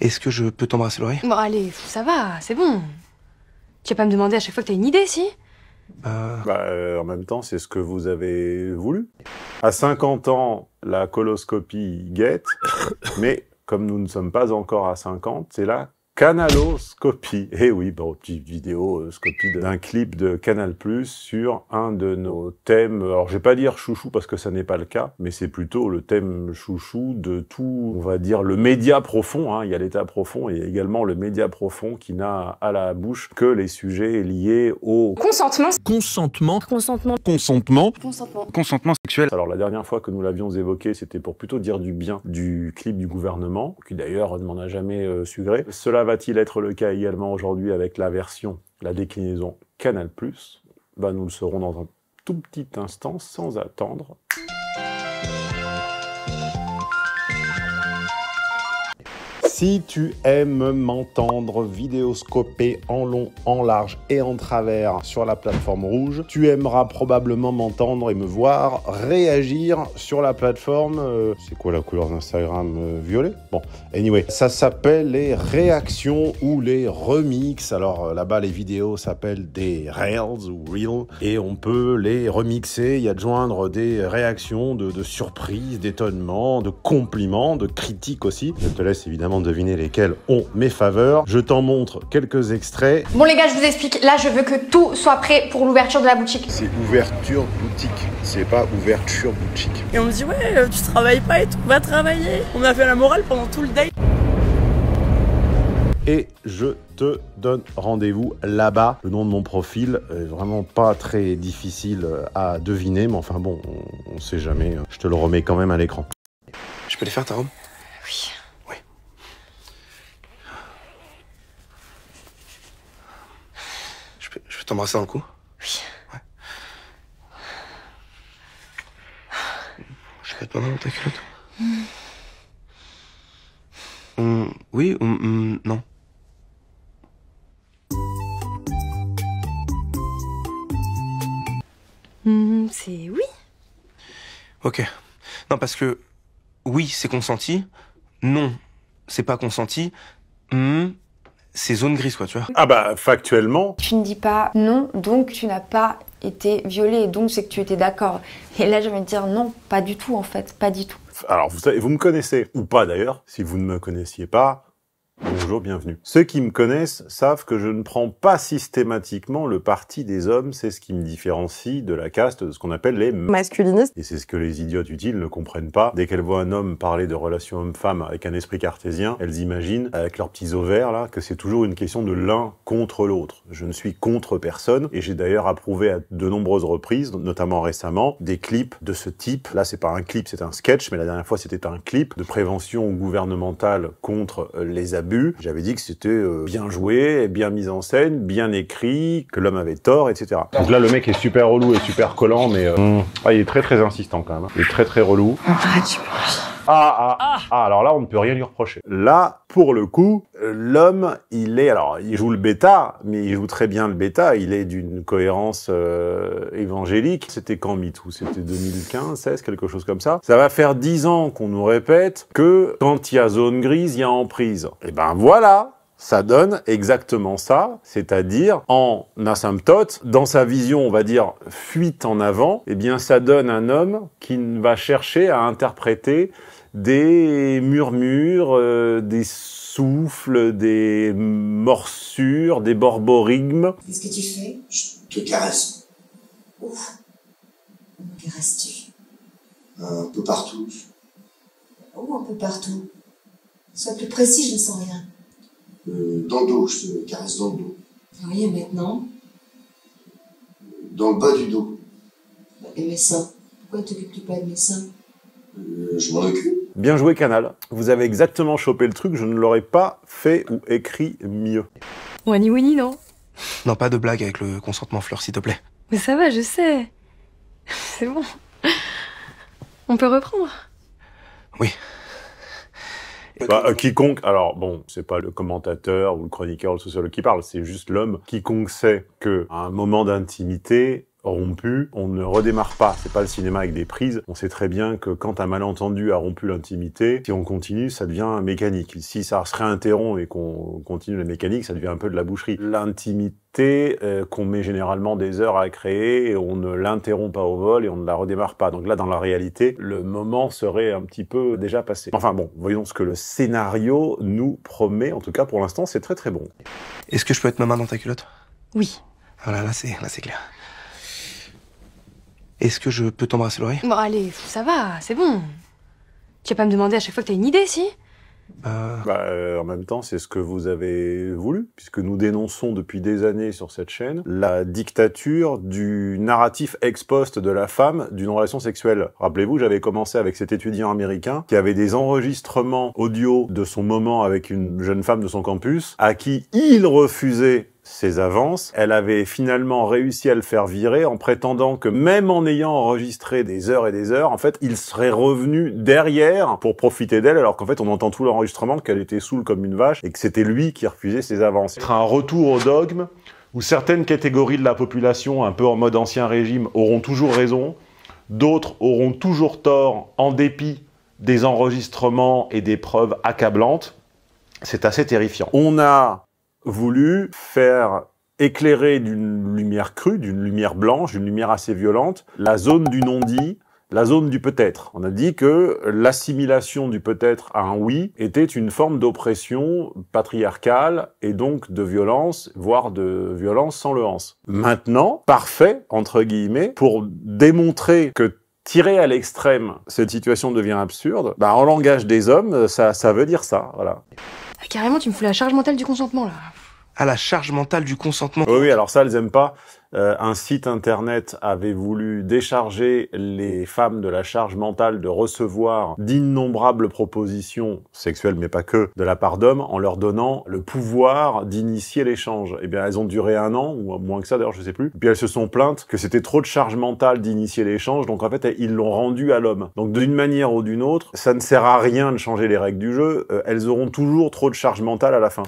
Est-ce que je peux t'embrasser l'oreille Bon, allez, ça va, c'est bon. Tu vas pas me demander à chaque fois que t'as une idée, si Bah... Bah, euh, en même temps, c'est ce que vous avez voulu. À 50 ans, la coloscopie guette, mais comme nous ne sommes pas encore à 50, c'est là... Canaloscopie. Eh oui, bon, petite vidéo, scopie d'un clip de Canal+, Plus sur un de nos thèmes, alors je vais pas dire chouchou parce que ça n'est pas le cas, mais c'est plutôt le thème chouchou de tout, on va dire, le média profond, hein. il y a l'état profond et également le média profond qui n'a à la bouche que les sujets liés au... Consentement. Consentement. Consentement. Consentement. Consentement. sexuel. Alors la dernière fois que nous l'avions évoqué, c'était pour plutôt dire du bien du clip du gouvernement, qui d'ailleurs ne m'en a jamais euh, sugré. Cela va-t-il être le cas également aujourd'hui avec la version, la déclinaison Canal ⁇ ben, Nous le saurons dans un tout petit instant sans attendre. Si tu aimes m'entendre vidéoscoper en long, en large et en travers sur la plateforme rouge, tu aimeras probablement m'entendre et me voir réagir sur la plateforme. Euh, c'est quoi la couleur d'Instagram euh, violet Bon, anyway, ça s'appelle les réactions ou les remixes. Alors euh, là-bas, les vidéos s'appellent des reels ou reels et on peut les remixer, y adjoindre des réactions de, de surprise, d'étonnement, de compliments, de critiques aussi. Je te laisse évidemment deviner lesquels ont mes faveurs. Je t'en montre quelques extraits. Bon les gars, je vous explique. Là, je veux que tout soit prêt pour l'ouverture de la boutique. C'est ouverture boutique, c'est pas ouverture boutique. Et on me dit ouais, euh, tu travailles pas et tout, va travailler. On a fait la morale pendant tout le day. Et je te donne rendez-vous là-bas. Le nom de mon profil est vraiment pas très difficile euh, à deviner, mais enfin bon, on, sait jamais. Hein. Je te le remets quand même à l'écran. Je peux les faire, Tarome Oui. peux t'embrasser un coup Oui. Ouais. Je peux te demander dans ta culotte mm. mm, oui ou mm, non C'est oui. Ok. Non, parce que oui, c'est consenti. Non, c'est pas consenti ces zones grises, quoi, tu vois. Ah bah, factuellement. Tu ne dis pas non, donc tu n'as pas été violé, donc c'est que tu étais d'accord. Et là, je vais te dire non, pas du tout, en fait, pas du tout. Alors, vous, savez, vous me connaissez, ou pas d'ailleurs, si vous ne me connaissiez pas, Bonjour, bienvenue. Ceux qui me connaissent savent que je ne prends pas systématiquement le parti des hommes, c'est ce qui me différencie de la caste de ce qu'on appelle les masculinistes. Et c'est ce que les idiotes utiles ne comprennent pas. Dès qu'elles voient un homme parler de relations homme-femme avec un esprit cartésien, elles imaginent, avec leurs petits ovaires là, que c'est toujours une question de l'un contre l'autre. Je ne suis contre personne, et j'ai d'ailleurs approuvé à de nombreuses reprises, notamment récemment, des clips de ce type. Là, c'est pas un clip, c'est un sketch, mais la dernière fois c'était un clip de prévention gouvernementale contre euh, les abus j'avais dit que c'était euh, bien joué, bien mis en scène, bien écrit, que l'homme avait tort, etc. Donc là, le mec est super relou et super collant, mais euh, mm. ah, il est très très insistant quand même. Hein. Il est très très relou. Ah ah, ah, ah, ah, alors là, on ne peut rien lui reprocher. Là, pour le coup, l'homme, il est, alors, il joue le bêta, mais il joue très bien le bêta, il est d'une cohérence euh, évangélique. C'était quand MeToo C'était 2015, 16, quelque chose comme ça. Ça va faire dix ans qu'on nous répète que quand il y a zone grise, il y a emprise. Et eh ben voilà ça donne exactement ça, c'est-à-dire en asymptote, dans sa vision, on va dire fuite en avant, eh bien ça donne un homme qui va chercher à interpréter des murmures, euh, des souffles, des morsures, des borborigmes. Qu'est-ce que tu fais Je te caresse. Ouf. Me caresses-tu Un peu partout. Où oh, un peu partout Sois plus précis, je ne sens rien. Euh, dans le dos, je te caresse dans le dos. Ah oui, et maintenant Dans le bas du dos. Et mes seins Pourquoi t'occupes-tu pas de mes seins euh, Je m'en occupe. Bien joué, Canal. Vous avez exactement chopé le truc, je ne l'aurais pas fait ou écrit mieux. Wani Winnie non Non, pas de blague avec le consentement fleur, s'il te plaît. Mais ça va, je sais. C'est bon. On peut reprendre Oui. Bah, euh, quiconque, alors bon, c'est pas le commentateur ou le chroniqueur ou le sociologue qui parle, c'est juste l'homme. Quiconque sait que un moment d'intimité, rompu, on ne redémarre pas. C'est pas le cinéma avec des prises. On sait très bien que quand un malentendu a rompu l'intimité, si on continue, ça devient mécanique. Si ça se réinterrompt et qu'on continue la mécanique, ça devient un peu de la boucherie. L'intimité euh, qu'on met généralement des heures à créer, on ne l'interrompt pas au vol et on ne la redémarre pas. Donc là, dans la réalité, le moment serait un petit peu déjà passé. Enfin bon, voyons ce que le scénario nous promet. En tout cas, pour l'instant, c'est très très bon. Est-ce que je peux être ma main dans ta culotte Oui. Voilà, ah là c'est clair. Est-ce que je peux t'embrasser l'oreille Bon, allez, ça va, c'est bon. Tu vas pas me demander à chaque fois que t'as une idée, si Bah... Bah, euh, en même temps, c'est ce que vous avez voulu, puisque nous dénonçons depuis des années sur cette chaîne la dictature du narratif ex post de la femme d'une relation sexuelle. Rappelez-vous, j'avais commencé avec cet étudiant américain qui avait des enregistrements audio de son moment avec une jeune femme de son campus, à qui il refusait ses avances, elle avait finalement réussi à le faire virer en prétendant que même en ayant enregistré des heures et des heures, en fait, il serait revenu derrière pour profiter d'elle, alors qu'en fait, on entend tout l'enregistrement qu'elle était saoule comme une vache et que c'était lui qui refusait ses avances. Un retour au dogme où certaines catégories de la population, un peu en mode ancien régime, auront toujours raison, d'autres auront toujours tort en dépit des enregistrements et des preuves accablantes. C'est assez terrifiant. On a voulu faire éclairer d'une lumière crue, d'une lumière blanche, d'une lumière assez violente, la zone du non-dit, la zone du peut-être. On a dit que l'assimilation du peut-être à un oui était une forme d'oppression patriarcale et donc de violence, voire de violence sans le Maintenant, parfait, entre guillemets, pour démontrer que tirer à l'extrême, cette situation devient absurde, bah, en langage des hommes, ça, veut dire ça, voilà. Ah, carrément, tu me fous la charge mentale du consentement, là à la charge mentale du consentement. Oui, alors ça, elles aiment pas. Euh, un site internet avait voulu décharger les femmes de la charge mentale de recevoir d'innombrables propositions sexuelles, mais pas que, de la part d'hommes, en leur donnant le pouvoir d'initier l'échange. Eh bien, elles ont duré un an, ou moins que ça d'ailleurs, je sais plus. puis elles se sont plaintes que c'était trop de charge mentale d'initier l'échange, donc en fait, ils l'ont rendu à l'homme. Donc d'une manière ou d'une autre, ça ne sert à rien de changer les règles du jeu, euh, elles auront toujours trop de charge mentale à la fin.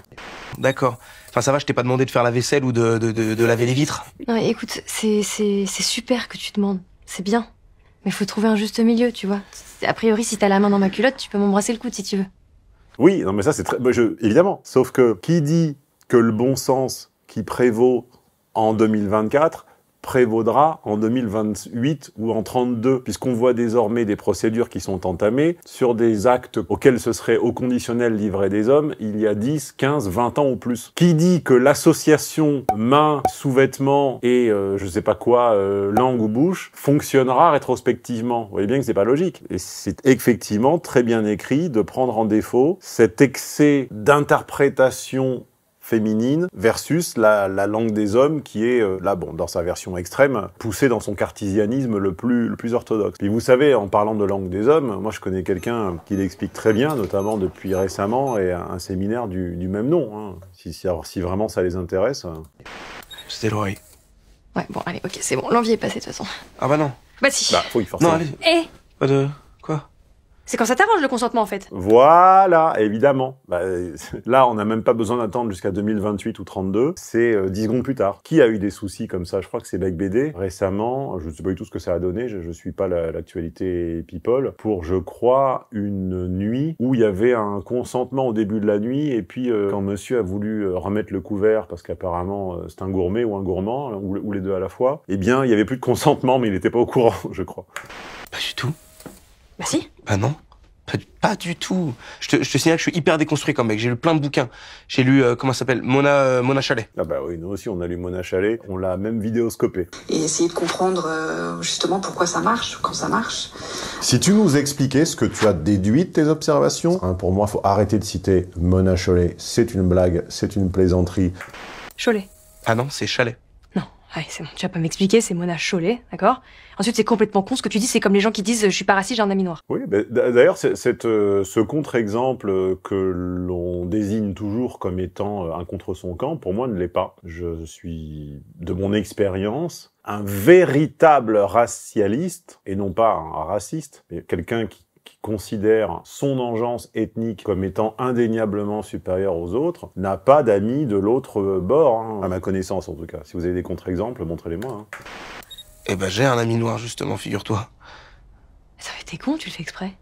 D'accord ça va, je t'ai pas demandé de faire la vaisselle ou de, laver les vitres. Non, écoute, c'est super que tu demandes. C'est bien. Mais il faut trouver un juste milieu, tu vois. A priori, si t'as la main dans ma culotte, tu peux m'embrasser le coude si tu veux. Oui, non, mais ça, c'est très. je... Évidemment. Sauf que qui dit que le bon sens qui prévaut en 2024 prévaudra en 2028 ou en 32, puisqu'on voit désormais des procédures qui sont entamées sur des actes auxquels ce serait au conditionnel livré des hommes il y a 10, 15, 20 ans ou plus. Qui dit que l'association main, sous-vêtements et euh, je sais pas quoi, euh, langue ou bouche fonctionnera rétrospectivement Vous voyez bien que c'est pas logique. Et c'est effectivement très bien écrit de prendre en défaut cet excès d'interprétation féminine versus la, langue des hommes qui est, euh, là, bon, dans sa version extrême, poussée dans son cartésianisme le plus, le plus orthodoxe. Et vous savez, en parlant de langue des hommes, moi je connais quelqu'un qui l'explique très bien, notamment depuis récemment, et un, séminaire du, du, même nom, hein. si, si, vraiment ça les intéresse. Euh. C'était l'oreille. Ouais, bon, allez, ok, c'est bon, l'envie est passée de toute façon. Ah bah non. Bah si. Bah y forcer Non, allez. Et... Eh c'est quand ça t'arrange le consentement en fait. Voilà, évidemment. Bah, là, on n'a même pas besoin d'attendre jusqu'à 2028 ou 32. C'est 10 euh, secondes plus tard. Qui a eu des soucis comme ça Je crois que c'est Beck BD récemment. Je ne sais pas du tout ce que ça a donné. Je, ne suis pas l'actualité people. Pour, je crois, une nuit où il y avait un consentement au début de la nuit et puis euh, quand Monsieur a voulu euh, remettre le couvert parce qu'apparemment c'est un gourmet ou un gourmand hein, ou, les deux à la fois, eh bien il y avait plus de consentement mais il n'était pas au courant, je crois. Pas du tout. Bah si. Ah non. Pas du tout. Je te, je signale que je suis hyper déconstruit comme mec. J'ai lu plein de bouquins. J'ai lu, euh, comment ça s'appelle euh, Mona, Chalet. Ah bah oui, nous aussi, on a lu Mona Chalet. On l'a même vidéoscopé. Et essayer de comprendre euh, justement pourquoi ça marche, quand ça marche. Si tu nous expliquais ce que tu as déduit de tes observations, hein, pour moi, il faut arrêter de citer Mona Chalet. C'est une blague, c'est une plaisanterie. Chalet. Ah non, c'est Chalet. Ouais, ah, c'est bon, tu vas pas m'expliquer, c'est Mona Chollet, d'accord Ensuite, c'est complètement con ce que tu dis, c'est comme les gens qui disent euh, je suis pas raciste, j'ai un ami noir. Oui, d'ailleurs, euh, ce contre-exemple euh, que l'on désigne toujours comme étant un contre son camp, pour moi, ne l'est pas. Je suis, de mon expérience, un véritable racialiste, et non pas un raciste, mais quelqu'un qui qui considère son engeance ethnique comme étant indéniablement supérieure aux autres n'a pas d'amis de l'autre bord, hein. à ma connaissance en tout cas. Si vous avez des contre-exemples, montrez-les-moi. et hein. Eh ben j'ai un ami noir justement, figure-toi. Ça fait tes con, tu le fais exprès.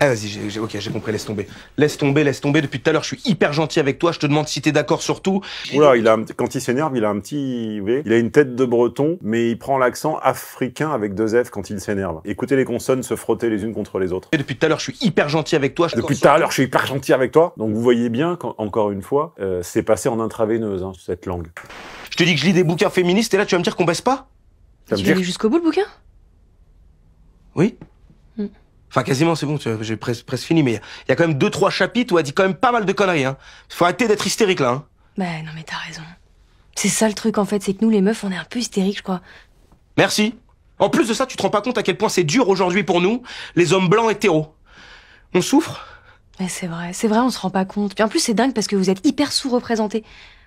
Ah vas-y, j'ai- ok, j'ai compris, laisse tomber. Laisse tomber, laisse tomber. Depuis tout à l'heure, je suis hyper gentil avec toi. Je te demande si t'es d'accord sur tout. Oula, il a quand il s'énerve, il a un petit, il a une tête de breton, mais il prend l'accent africain avec deux F quand il s'énerve. Écoutez les consonnes se frotter les unes contre les autres. Et depuis tout à l'heure, je suis hyper gentil avec toi. Je- Depuis tout à l'heure, je suis hyper gentil avec toi. Donc vous voyez bien encore une fois, euh, c'est passé en intraveineuse hein, cette langue. Je te dis que je lis des bouquins féministes et là, tu vas me dire qu'on baisse pas Tu veux jusqu'au bout le bouquin Oui. Enfin, quasiment, c'est bon, j'ai presque, fini, mais il y, a quand même deux, trois chapitres où elle dit quand même pas mal de conneries, hein. Faut arrêter d'être hystérique, là, hein. Bah, non, mais t'as raison. C'est ça le truc, en fait, c'est que nous, les meufs, on est un peu hystériques, je crois. Merci. En plus de ça, tu te rends pas compte à quel point c'est dur aujourd'hui pour nous, les hommes blancs hétéros. On souffre. Mais c'est vrai, c'est vrai, on se rend pas compte. Puis en plus, c'est dingue parce que vous êtes hyper sous-représentés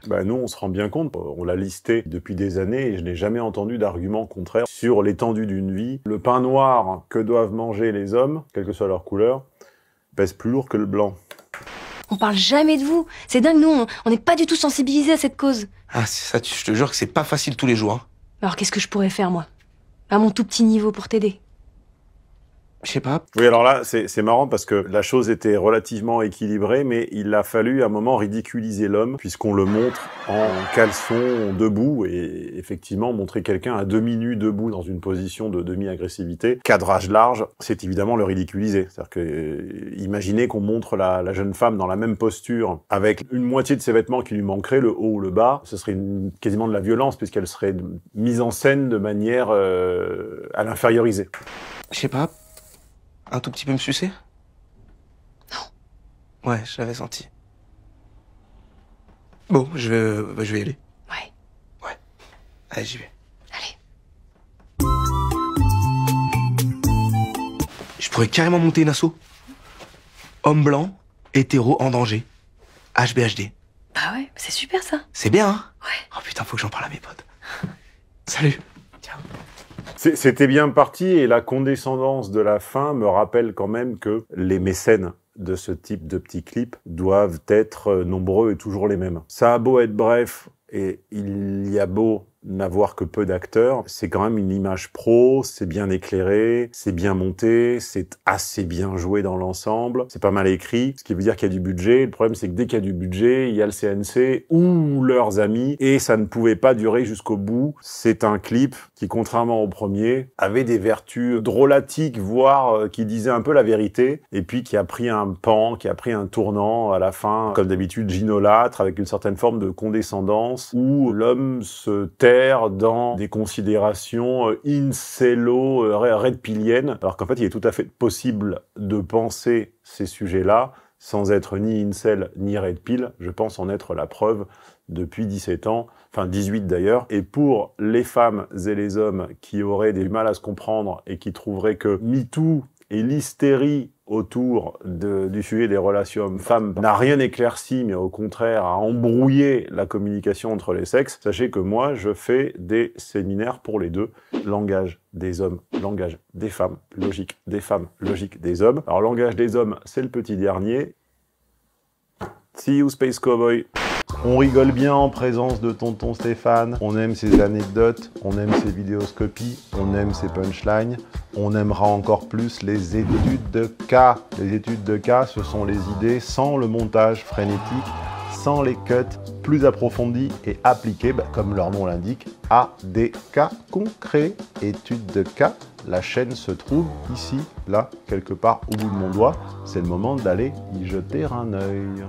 bah Nous, on se rend bien compte, on l'a listé depuis des années et je n'ai jamais entendu d'argument contraire sur l'étendue d'une vie. Le pain noir que doivent manger les hommes, quelle que soit leur couleur, pèse plus lourd que le blanc. On parle jamais de vous. C'est dingue, nous, on n'est pas du tout sensibilisés à cette cause. Ah, ça, je te jure que c'est pas facile tous les jours. Hein. Alors qu'est-ce que je pourrais faire, moi À mon tout petit niveau pour t'aider je sais pas. Oui, alors là, c'est marrant parce que la chose était relativement équilibrée, mais il a fallu à un moment ridiculiser l'homme, puisqu'on le montre en caleçon debout, et effectivement, montrer quelqu'un à demi-nu debout dans une position de demi-agressivité, cadrage large, c'est évidemment le ridiculiser. C'est-à-dire que, euh, imaginez qu'on montre la, jeune femme dans la même posture, avec une moitié de ses vêtements qui lui manquerait, le haut ou le bas, ce serait quasiment de la violence, puisqu'elle serait mise en scène de manière euh, à l'inférioriser. Je sais pas un tout petit peu me sucer Non. Ouais, je l'avais senti. Bon, je, bah, je vais y aller. Ouais. Ouais. Allez, j'y vais. Allez. Je pourrais carrément monter une asso. Homme blanc, hétéro en danger. HBHD. Bah ouais, c'est super ça. C'est bien, hein Ouais. Oh putain, faut que j'en parle à mes potes. Salut. C'était bien parti et la condescendance de la fin me rappelle quand même que les mécènes de ce type de petits clips doivent être euh, nombreux et toujours les mêmes. Ça a beau être bref et il y a beau n'avoir que peu d'acteurs, c'est quand même une image pro, c'est bien éclairé, c'est bien monté, c'est assez bien joué dans l'ensemble, c'est pas mal écrit, ce qui veut dire qu'il y a du budget. Le problème, c'est que dès qu'il y a du budget, il y a le CNC ou leurs amis, et ça ne pouvait pas durer jusqu'au bout. C'est un clip qui, contrairement au premier, avait des vertus drôlatiques, voire euh, qui disait un peu la vérité, et puis qui a pris un pan, qui a pris un tournant à la fin, comme d'habitude, ginolâtre, avec une certaine forme de condescendance, où l'homme se tait dans des considérations euh, incello-redpiliennes, euh, alors qu'en fait, il est tout à fait possible de penser ces sujets-là sans être ni incel ni red je pense en être la preuve depuis 17 ans, enfin 18 d'ailleurs. Et pour les femmes et les hommes qui auraient des mal à se comprendre et qui trouveraient que MeToo et l'hystérie autour du sujet des relations hommes-femmes n'a rien éclairci, mais au contraire a embrouillé la communication entre les sexes, sachez que moi, je fais des séminaires pour les deux. Langage des hommes, langage des femmes, logique des femmes, logique des hommes. Alors, langage des hommes, c'est le petit dernier. See you, Space Cowboy. On rigole bien en présence de tonton Stéphane, on aime ses anecdotes, on aime ses vidéoscopies, on aime ses punchlines, on aimera encore plus les études de cas. Les études de cas, ce sont les idées sans le montage frénétique, sans les cuts, plus approfondis et appliquées, bah, comme leur nom l'indique, à des cas concrets. Études de cas, la chaîne se trouve ici, là, quelque part au bout de mon doigt. C'est le moment d'aller y jeter un œil.